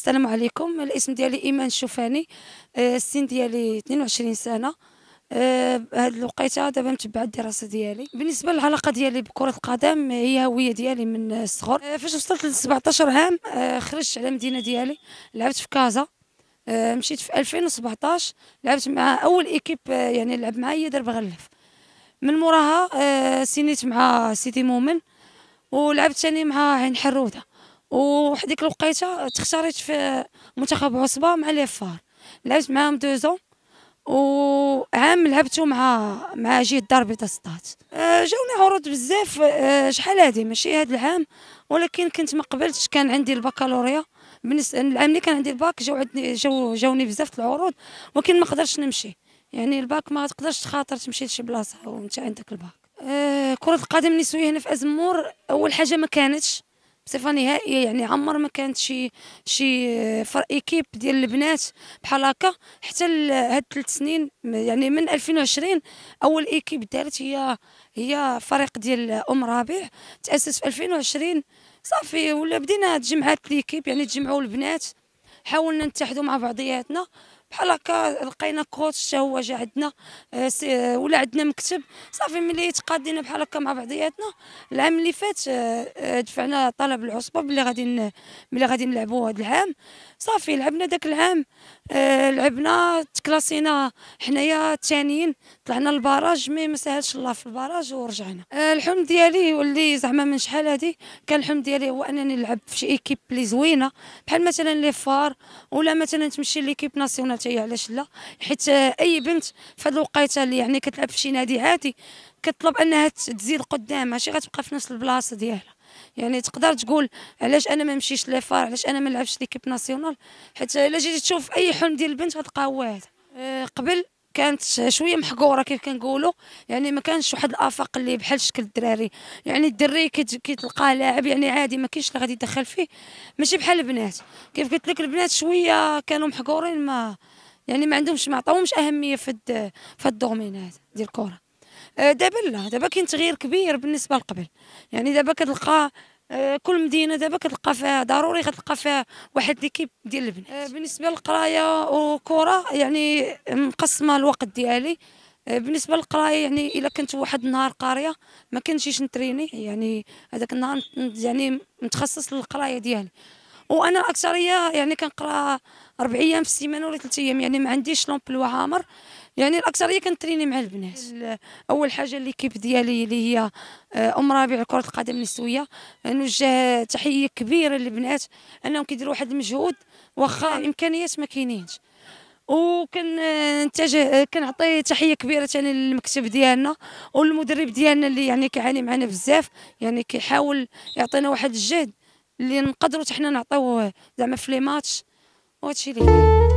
السلام عليكم الاسم ديالي ايمان الشوفاني آه، السن ديالي 22 سنه آه، هاد الوقيته دابا متبع الدراسه ديالي بالنسبه للعلاقه ديالي بكره القدم هي هويه ديالي من الصغر آه، فاش وصلت ل 17 عام خرجت على المدينه ديالي لعبت في كازا مشيت في 2017 لعبت مع اول ايكيب يعني لعب معايا درب غلف من موراها سينيت مع سيدي مومن ولعبت ثاني مع عين حروده وحديك الوقيته تختاريت في منتخب عصبه مع لي فار لعبت معاهم دو زون وعام لعبتو مع مع جي الدار البيضاء سطات آه، جاوني عروض بزاف آه، شحال هادي ماشي هاد العام ولكن كنت ما قبلتش كان عندي البكالوريا بالنسبه العام اللي كان عندي الباك جاو عندي جاو جاوني بزاف العروض ولكن ما قدرتش نمشي يعني الباك ما تقدرش تخاطر تمشي لشي بلاصه وانت عندك الباك آه، كرة القدم النسوية هنا في أزمور أول حاجة ما كانتش بصفه نهائيه يعني عمر ما كانت شي شي فر ايكيب ديال البنات بحال هكا حتى هاد الثلاث سنين يعني من 2020 اول ايكيب دارت هي هي فريق ديال ام رابع تاسس في 2020 صافي ولا بدينا تجمعات ليكيب يعني تجمعوا البنات حاولنا نتحدوا مع بعضياتنا بحال هكا لقينا كوتش حتى هو جا عندنا آه، آه، ولا عندنا مكتب صافي ملي تقادينا بحال هكا مع بعضياتنا العام اللي فات آه، دفعنا طلب العصبه بلي غادي ملي غادي نلعبوا هذا العام صافي لعبنا داك العام لعبنا تكلاسينا حنايا الثانيين طلعنا البراج مي ما سهلش الله في البراج ورجعنا الحلم ديالي واللي زعما من شحال هادي كان الحلم ديالي هو انني نلعب في شي ايكيب لي زوينه بحال مثلا لي فار ولا مثلا تمشي ليكيب ناسيونال حتى هي علاش لا حيت آه، اي بنت في هذه الوقيته اللي يعني كتلعب في شي نادي عادي كتطلب انها تزيد قدام ماشي غتبقى في نفس البلاصه ديالها يعني تقدر تقول علاش انا ما نمشيش ليفار علاش انا ما نلعبش ليكيب ناسيونال حيت آه، الا جيتي تشوف اي حلم ديال البنت غتلقاه هو هذا آه، قبل كانت شويه محقوره كيف كنقولوا يعني ما كانش واحد الافاق اللي بحال شكل الدراري يعني الدري تلقاه لاعب يعني عادي ما كاينش اللي غادي يدخل فيه ماشي بحال البنات كيف قلت لك البنات شويه كانوا محقورين ما يعني ما عندهمش ما عطاوهمش اهميه في الد في الدومين هذا ديال الكره آه، دابا لا دابا كاين تغيير كبير بالنسبه لقبل يعني دابا كتلقى آه، كل مدينه دابا كتلقى فيها ضروري غتلقى فيها واحد ليكيب ديال البنات آه، بالنسبه للقرايه وكره يعني مقسمه الوقت ديالي آه، بالنسبه للقرايه يعني الا كنت واحد النهار قاريه ما كنمشيش نتريني يعني هذاك النهار يعني متخصص للقرايه ديالي وانا الاكثريه يعني كنقرا اربع ايام في السيمانه ولا ثلاث ايام يعني ما عنديش لومبلوا عامر يعني الاكثريه كنتريني مع البنات اول حاجه ليكيب ديالي اللي هي آه، ام رابع كره القدم النسويه نوجه تحيه كبيره للبنات انهم كيديروا واحد المجهود واخا الامكانيات ما كاينينش وكنتجه آه، آه، كنعطي تحيه كبيره ثاني للمكتب ديالنا والمدرب ديالنا اللي يعني كيعاني معنا بزاف يعني كيحاول يعطينا واحد الجهد اللي نقدروا حنا نعطيوه زعما في لي ماتش وهادشي اللي كاين